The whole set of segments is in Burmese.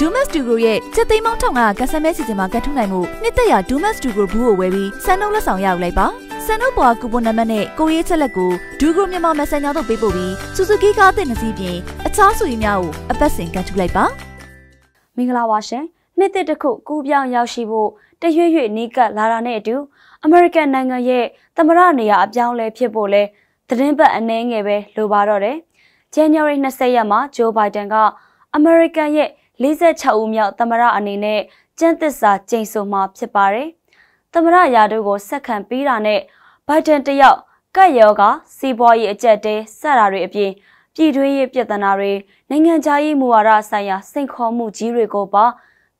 Dumas Studio ရဲ့ချက်သိမ်းပေါင်း1500ကတ်ဆမဲစီစဉ်မှာကတ်ထုတ်နိုင်မှုနှစ်သက်ရာ Dumas Studio ဘူးကိုဝယ်ပြီးစံနှုန်းလက်ဆောင်ရယူလိုက်ပါစံနှုန်းပေါ်ကူပွန်နံပါတ်နဲ့ကိုရေးချက်လက်ကိုဒူဂိုမြန်မာ Messenger သို့ပေးပို့ပြီး Suzuki ကားအသစ်နှစ်စီးပြင်အခြားစုရည်များကိုအပတ်စဉ်ကတ်ထုတ်လိုက်ပါမင်္ဂလာပါရှင်နှစ်သက်တစ်ခုကူပြောင်းရောက်ရှိဖို့တရွေ့ရွေ့နီးကပ်လာတာနဲ့အတူ American နိုင်ငံရဲ့သမရနေရာအပြောင်းလဲဖြစ်ဖို့လဲသတင်းပတ်အနှဲငယ်ပဲလိုပါတော့တယ် January 20ရက်မှာ Joe Biden ကအ American ရဲ့46ဦးမြောက်သမရအနေနဲ့ကျန်းသစ္စာကျိန်ဆိုမှာဖြစ်ပါတယ်။သမရရာတို့ကိုဆက်ခံပေးတာနဲ့ဘိုင်ဒန်တယောက်ကတ်ယောဂစီးပွားရေးအကြက်တဲဆက်တာတွေအပြင်ပြည်တွင်းရေးပြဿနာတွေနိုင်ငံခြားရေးမူဝါဒဆိုင်ရာစိန်ခေါ်မှုကြီးတွေကိုပါ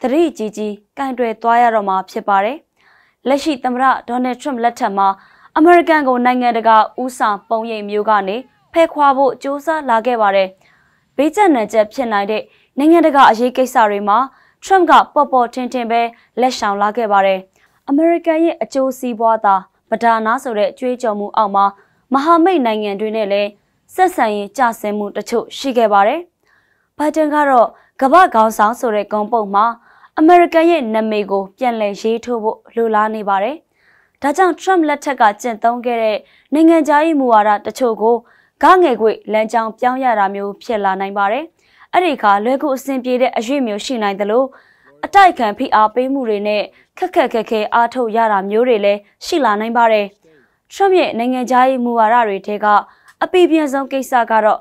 သတိကြီးကြီးကန့်တွယ်သွားရတော့မှာဖြစ်ပါတယ်။လက်ရှိသမ္မတဒေါ်နယ်ထရမ့်လက်ထက်မှာအမေရိကန်ကိုနိုင်ငံတကာဥဆောင်ပုံရိပ်မျိုးကနေဖဲခွာဖို့စ조사လာခဲ့ပါတယ်။ဘေးကျန်နံကျက်ဖြစ်နိုင်တဲ့နိုင်ငံတကာအရေးကိစ္စတွေမှာ Trump ကပေါ်ပေါ်ထင်ထင်ပဲလက်ဆောင်လာခဲ့ပါတယ်။ American ရဲ့အကျိုးစီးပွားသာပဒါနာဆိုတဲ့ကြွေးကြော်မှုအောက်မှာမဟာမိတ်နိုင်ငံတွေနဲ့လည်းဆက်ဆံရေးကျဆင်းမှုတချို့ရှိခဲ့ပါတယ်။ Biden ကတော့ကမ္ဘာခေါင်းဆောင်ဆိုတဲ့ဂုဏ်ပုဒ်မှာ American ရဲ့နာမည်ကိုပြန်လည်ရေးထိုးဖို့လိုလားနေပါတယ်။ဒါကြောင့် Trump လက်ထက်ကကျင့်သုံးခဲ့တဲ့နိုင်ငံသားရေးမူဝါဒတချို့ကိုဂငယ်ခွေလမ်းကြောင်းပြောင်းရတာမျိုးဖြစ်လာနိုင်ပါတယ်အဲ့ဒီအခါလွယ်ကူအဆင်ပြေတဲ့အရွေ့မျိုးရှိနိုင်တယ်လို့အတိုက်ခံဖိအားပေးမှုတွေနဲ့ခက်ခက်ခက်ခဲအားထုတ်ရတာမျိုးတွေလည်းရှိလာနိုင်ပါတယ်။ထရမ့်ရဲ့နိုင်ငံသားရေးမူဝါဒတွေထဲကအပီပြန်ဆုံးကိစ္စကတော့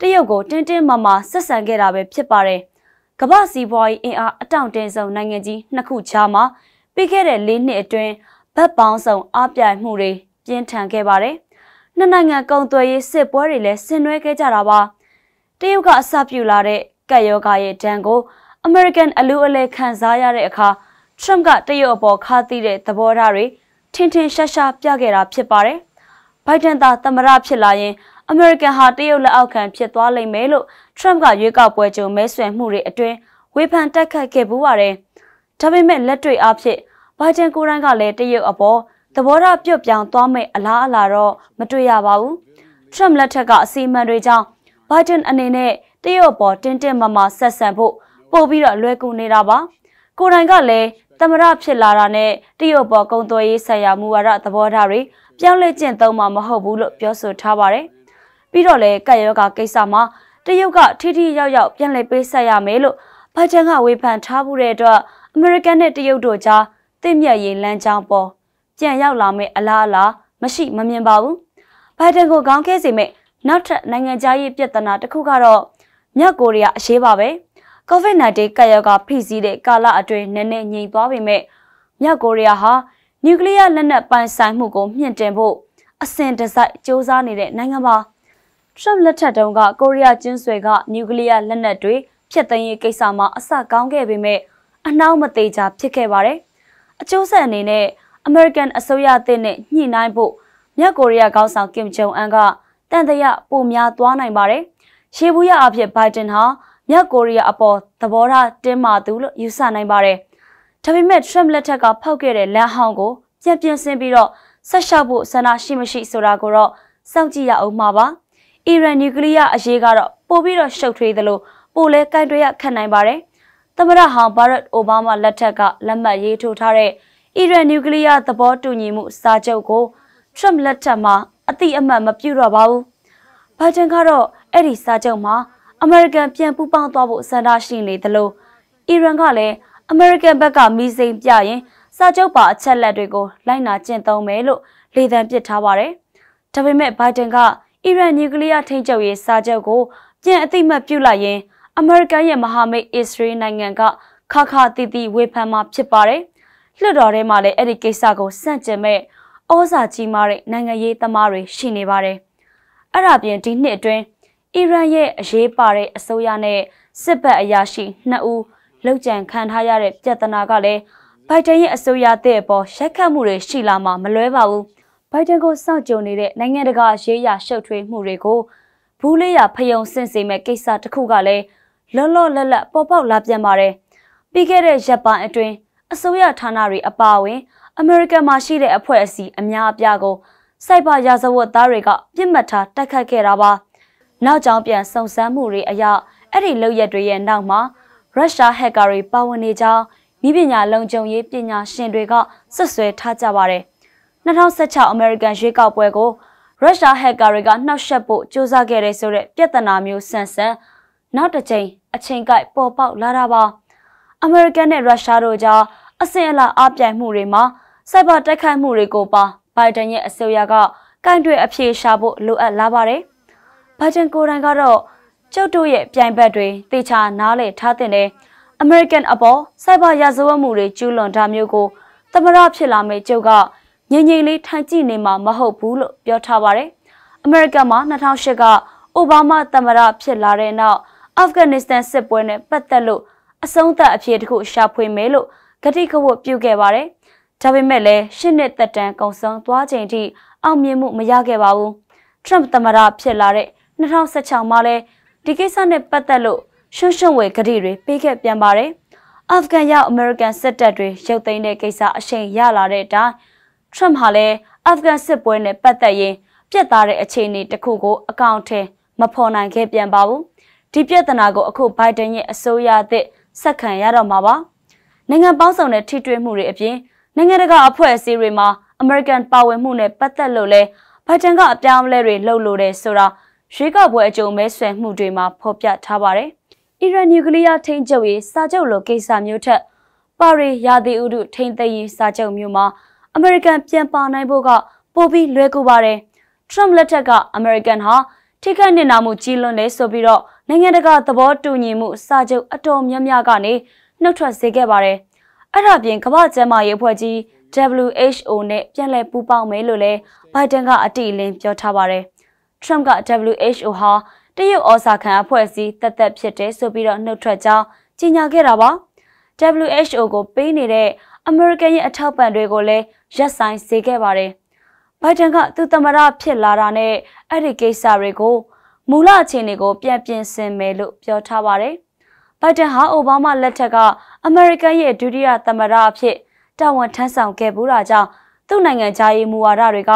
တရုတ်ကို တင်းတင်းမာမာဆက်ဆံခဲ့တာပဲဖြစ်ပါတယ်။ကမ္ဘာစီးပွားရေးအင်အားအတောင့်တင်းဆုံးနိုင်ငံကြီးနှစ်ခုကြားမှာပြီးခဲ့တဲ့၄နှစ်အတွင်းဗတ်ပေါင်းဆောင်အပြိုင်မှုတွေပြင်းထန်ခဲ့ပါတယ်။နှစ်နိုင်ငံကုန်သွယ်ရေးစစ်ပွဲတွေလည်းဆင်နွှဲခဲ့ကြတာပါ။တရုတ်ကအစပြုလာတဲ့ကပ်ယောဂရဲ့ဒဏ်ကို American အလူအလဲခံစားရတဲ့အခါ Trump ကတရုတ်အပေါ်ခါသီးတဲ့သဘောထားတွေထင်ထင်ရှားရှားပြခဲ့တာဖြစ်ပါတယ်။ Biden သာသမရဖြစ်လာရင် American ဟာတရုတ်လက်အောက်ခံဖြစ်သွားလိမ့်မယ်လို့ Trump ကရွေးကောက်ပွဲကြုံမဲဆွယ်မှုတွေအတွင်းဝေဖန်တက်ခတ်ခဲ့ပူပါတယ်။ဒါပေမဲ့လက်တွေ့အဖြစ် Biden ကိုယ်တိုင်ကလည်းတရုတ်အပေါ်သဘောထားပြုတ်ပြောင်းသွားမဲ့အလားအလာတော့မတွေ့ရပါဘူး။ Trump လက်ထက်ကအစီအမံတွေကြောင့်ဘိုင်ဒန်အနေနဲ့တရုတ်ပေါ်တင်းတင်းမာမာဆက်ဆံဖို့ပို့ပြီးတော့လွယ်ကူနေတာပါကိုတိုင်ကလည်းသမရဖြစ်လာတာနဲ့တရုတ်ပေါ်ကုံသွယ်ရေးဆိုင်ရာမူဝါဒသဘောထားတွေပြောင်းလဲကျင့်သုံးမှာမဟုတ်ဘူးလို့ပြောဆိုထားပါတယ်ပြီးတော့လည်းကတ်ယောဂကိစ္စမှာတရုတ်ကထိထိရောက်ရောက်ပြန်လည်ပေးဆက်ရမယ်လို့ဘိုင်ဒန်ကဝေဖန်ထားမှုတဲ့အတွက်အမေရိကန်နဲ့တရုတ်တို့ကြားတင့်မြတ်ရေးလမ်းကြောင်းပေါ်ပြန်ရောက်လာမယ့်အလားအလာမရှိမမြင်ပါဘူးဘိုင်ဒန်ကိုခေါင်းခဲစေမဲ့နောက်ထပ်နိုင်ငံခြားရေးပြဿနာတစ်ခုကတော့မြောက်ကိုရီးယားအရေးပါပဲ COVID-19 ကပ်ရောဂါဖိစီးတဲ့ကာလအတွင်းနည်းနည်းငြိမ်သွားပေမဲ့မြောက်ကိုရီးယားဟာနျူကလ িয়ার လက်နက်ပိုင်ဆိုင်မှုကိုမြင့်တင်ဖို့အစဉ်တစိုက်စ조사နေတဲ့နိုင်ငံပါထရမ့်လက်ထက်တုန်းကကိုရီးယားကျွန်းဆွယ်ကနျူကလ িয়ার လက်နက်တွေဖျက်သိမ်းရေးကိစ္စမှာအဆကောင်းခဲ့ပေမဲ့အနှောင့်မသေးချာဖြစ်ခဲ့ပါတယ်အကျိုးဆက်အနေနဲ့ American အစိုးရအသစ်နဲ့ညှိနှိုင်းဖို့မြောက်ကိုရီးယားခေါင်းဆောင်ကင်ဂျုံအန်ကတန်တရာပိုများသွားနိုင်ပါတယ်။ရှေးဘူးရအဖြစ်ဘိုင်ဒန်ဟာမြောက်ကိုရီးယားအပေါ်သဘောထားတင်းမာသူလို့ယူဆနိုင်ပါတယ်။ဒါပေမဲ့ Trump လက်ထက်ကဖောက်ခဲ့တဲ့လမ်းဟောင်းကိုပြန်ပြင်ဆင်ပြီးတော့ဆက်ရှောက်ဖို့ဆန္ဒရှိမရှိဆိုတာကိုတော့စောင့်ကြည့်ရအောင်မှာပါ။အီရန်နျူကလ িয়ার အရေးကတော့ပိုပြီးတော့ရှုပ်ထွေးသလိုပိုလဲကင်တွေရခတ်နိုင်ပါတယ်။သမ္မတဟောင်းဘာရက်အိုဘားမားလက်ထက်ကလက်မှတ်ရေးထိုးထားတဲ့အီရန်နျူကလ িয়ার သဘောတူညီမှုစာချုပ်ကို Trump လက်ထက်မှာအတိအမှတ်မပြုတော့ပါဘူး။ဘိုင်ဒန်ကတော့အဲ့ဒီစာချုပ်မှာအမေရိကန်ပြန်ပူးပေါင်းသွားဖို့ဆန္ဒရှိနေသလိုအီရန်ကလည်းအမေရိကန်ဘက်ကမီးစိမ်းပြရင်စာချုပ်ပါအချက်လက်တွေကိုလိုက်နာကျင့်သုံးမယ်လို့လေသံပစ်ထားပါတယ်။ဒါပေမဲ့ဘိုင်ဒန်ကအီရန်နျူကလ িয়ার ထိန်းချုပ်ရေးစာချုပ်ကိုပြန်အသိမှတ်ပြုလိုက်ရင် အမေရိကန်ရဲ့မဟာမိတ်အစ္စရေးနိုင်ငံကခါခါတီတီဝေဖန်မှာဖြစ်ပါတယ်။လွှတ်တော်ထဲမှာလည်းအဲ့ဒီကိစ္စကိုစန့်ကျင်မဲ့ဩဇာကြီးမားတဲ့နိုင်ငံရေးသမားတွေရှိနေပါတယ်။အဲ့ဒါပြင်ဒီနှစ်အတွင်းအီရန်ရဲ့အရေးပါတဲ့အစိုးရနဲ့စစ်ဘက်အရာရှိ2ဦးလောက်ကြံခံထားရတဲ့ပြဿနာကလည်းဘိုင်ဒန်ရဲ့အစိုးရတဲ့အပေါ်ရိုက်ခတ်မှုတွေရှိလာမှာမလွဲပါဘူး။ဘိုင်ဒန်ကိုစောင့်ကြုံနေတဲ့နိုင်ငံတကာရေးရာရှုပ်ထွေးမှုတွေကိုဘူးလေးရဖယုံစင့်စေမဲ့ကိစ္စတစ်ခုကလည်းလောလောလတ်လတ်ပေါ်ပေါက်လာပြန်ပါတယ်။ပြီးခဲ့တဲ့ရက်ပိုင်းအတွင်းအစိုးရဌာနတွေအပါအဝင်အမေရိကန်မှာရှိတဲ့အဖွဲ့အစည်းအများအပြားကိုစိုက်ဘာရာဇဝတ်သားတွေကပြစ်မှတ်ထားတိုက်ခတ်ခဲ့တာပါ။နောက်ကြောင်ပြန်စုံစမ်းမှုတွေအရအဲ့ဒီလုပ်ရက်တွေရဲ့နောက်မှာရုရှားဟက်ကာတွေပါဝင်နေကြောင်းမိပညာလုံခြုံရေးပညာရှင်တွေကဆွဆွဲထားကြပါတယ်။2016အမေရိကန်ရွေးကောက်ပွဲကိုရုရှားဟက်ကာတွေကနှောက်ယှက်ဖို့ကြိုးစားခဲ့တဲ့ဆိုတဲ့ပြဿနာမျိုးဆန်ဆန်နောက်တစ်ချိန်အချိန်ကိုက်ပေါ်ပေါက်လာတာပါ။အမေရိကန်နဲ့ရုရှားတို့ကြားအစဉ်အလာအပြိုင်မှုတွေမှာစိုက်ဘာတိုက်ခိုက်မှုတွေကိုပါဘိုင်ဒန်ရဲ့အစိုးရကကန့်တွေအပြေရှာဖို့လိုအပ်လာပါတယ်။ဘိုင်ဒန်ကိုယ်တိုင်ကတော့ကျုပ်တို့ရဲ့ပြိုင်ဘက်တွေတေချာနားလည်ထားတဲ့ American အပေါ်စိုက်ဘာရာဇဝတ်မှုတွေကျူးလွန်တာမျိုးကိုသမရဖြစ်လာမယ့်ကျုပ်ကငြိမ်ငြိမ်လေးထိုင်ကြည့်နေမှာမဟုတ်ဘူးလို့ပြောထားပါတယ်။ American မှာ2008ကအိုဘားမားသမရဖြစ်လာတဲ့နောက်အာဖဂန်နစ္စတန်စစ်ပွဲနဲ့ပတ်သက်လို့အဆုံးသတ်အဖြေတစ်ခုရှာဖွေမယ်လို့ကတိကဝတ်ပြုခဲ့ပါတယ်။ဒါပေမဲ့လည်းရှစ်နှစ်သက်တမ်းကုန်ဆုံးသွားချိန်ထိအောင်မြင်မှုမရခဲ့ပါဘူး။ Trump သမ္မတဖြစ်လာတဲ့2016မှာလည်းဒီကိစ္စနဲ့ပတ်သက်လို့ရွှွှွှွှွယ်ကတိတွေပေးခဲ့ပြန်ပါတယ်။အာဖဂန်ရောက်အမေရိကန်စစ်တပ်တွေရုပ်သိမ်းတဲ့ကိစ္စအရှိန်ရလာတဲ့အတိုင်း Trump ဟာလည်းအာဖဂန်စစ်ပွဲနဲ့ပတ်သက်ရင်ပြက်သားတဲ့အခြေအနေတစ်ခုကို အကောင့်ထဲမဖော်နိုင်ခဲ့ပြန်ပါဘူး။ဒီပြဿနာကိုအခုဘိုင်ဒန်ရဲ့အစိုးရအသစ်ဆက်ခံရတော့မှာပါ။နိုင်ငံပေါင်းစုံနဲ့ထိတွေ့မှုတွေအပြင်နိုင်ငံတကာအဖွဲ့အစည်းတွေမှာ American ပါဝင်မှုနဲ့ပတ်သက်လို့လဲဘိုင်ဒန်ကအပြောင်းအလဲတွေလုပ်လို့တယ်ဆိုတာရွေးကောက်ပွဲအကြုံမဲဆွယ်မှုတွေမှာဖော်ပြထားပါတယ်။အီရန်နျူကလ িয়ার ထိန်းချုပ်ရေးစာချုပ်လိုကိစ္စမျိုးထက်ပါရီရာသီဥတုထိန်းသိမ်းရေးစာချုပ်မျိုးမှာ American ပြန်ပါနိုင်ဖို့ကပိုပြီးလွယ်ကူပါတယ်။ Trump လက်ထက်က American ဟာထိခိုက်နစ်နာမှုကြီးလွန်းတယ်ဆိုပြီးတော့နိုင်ငံတကာသဘောတူညီမှုစာချုပ်အတော်များများကနေနှုတ်ထွက်စေခဲ့ပါတယ်။အဲ့ဒါပြင်ကမ္ဘာ့ကျန်းမာရေးအဖွဲ့ကြီး WHO နဲ့ပြန်လည်ပူးပေါင်းမယ်လို့လည်းဘိုင်ဒန်က အတိအလင်းပြောထားပါတယ်။ Trump က WHO ဟာတရုတ်ဩဇာခံအဖွဲ့အစည်းတက်တက်ဖြစ်တယ်ဆိုပြီးတော့နှုတ်ထွက်ကြောင်းကြေညာခဲ့တာပါ။ WHO ကိုပေးနေတဲ့အမေရိကန်ရဲ့အထောက်ပံ့တွေကိုလည်းရပ်ဆိုင်စေခဲ့ပါတယ်။ဘိုင်ဒန်ကသူသမရဖြစ်လာတာနဲ့အဲ့ဒီကိစ္စတွေကိုမူလအခြေအနေကို ပြန်ပြင်ဆင်မယ်လို့ပြောထားပါတယ်။ဘိုက်ဒန်ဟာအိုဘားမားလက်ထက်က အမေရိကန်ရဲ့ဒုတိယသမ္မတအဖြစ်တာဝန်ထမ်းဆောင်ခဲ့ပူတာကြောင့်သူ့နိုင်ငံသားရေးမူဝါဒတွေက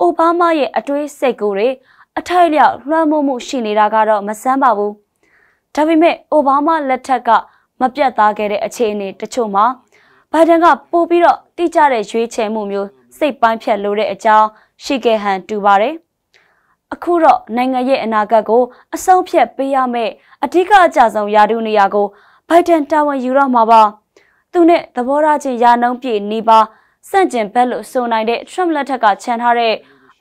အိုဘားမားရဲ့အတွေးစိတ်ကိုယ်တွေအထိုက်လျောက်လွှမ်းမိုးမှုရှိနေတာကတော့မဆန်းပါဘူး။ဒါပေမဲ့အိုဘားမားလက်ထက်ကမပြတ်သားခဲ့တဲ့အခြေအနေတချို့မှာဘိုင်ဒန်ကပို့ပြီးတော့တိကျတဲ့ရွေးချယ်မှုမျိုးစိတ်ပိုင်းဖြတ်လိုတဲ့အကြောင်းရှိခဲ့ဟန်တူပါတယ်။အခုတော့နိုင်ငံရဲ့အနာဂတ်ကို အဆုံးဖြတ်ပေးရမယ့်အဓိကအကြဆုံးယာတုနေရာကိုဘိုင်ဒန်တာဝန်ယူတော့မှာပါသူနဲ့သဘောထားချင်းယာနှုံးပြည့်နေပါစန့်ကျင်ဘက်လို့ဆိုနိုင်တဲ့ထရမ့်လက်ထက်ကခြံထားတဲ့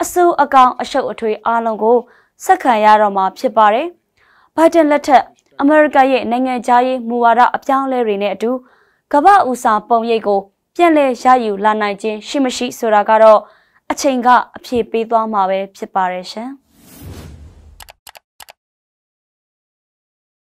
အစိုးအကောင်အရှုပ်အထွေးအားလုံးကိုစက္ကန့်ရတော့မှာဖြစ်ပါတယ်ဘိုင်ဒန်လက်ထက်အမေရိကန်ရဲ့နိုင်ငံခြားရေးမူဝါဒအပြောင်းအလဲတွေနဲ့အတူကမ္ဘာဥစားပုံရိပ်ကိုပြန်လည်ရယူလာနိုင်ခြင်းရှိမရှိဆိုတာကတော့ချိန်ကအဖြေပေးသွားမှာပဲဖြစ်ပါရဲ့ရှင်။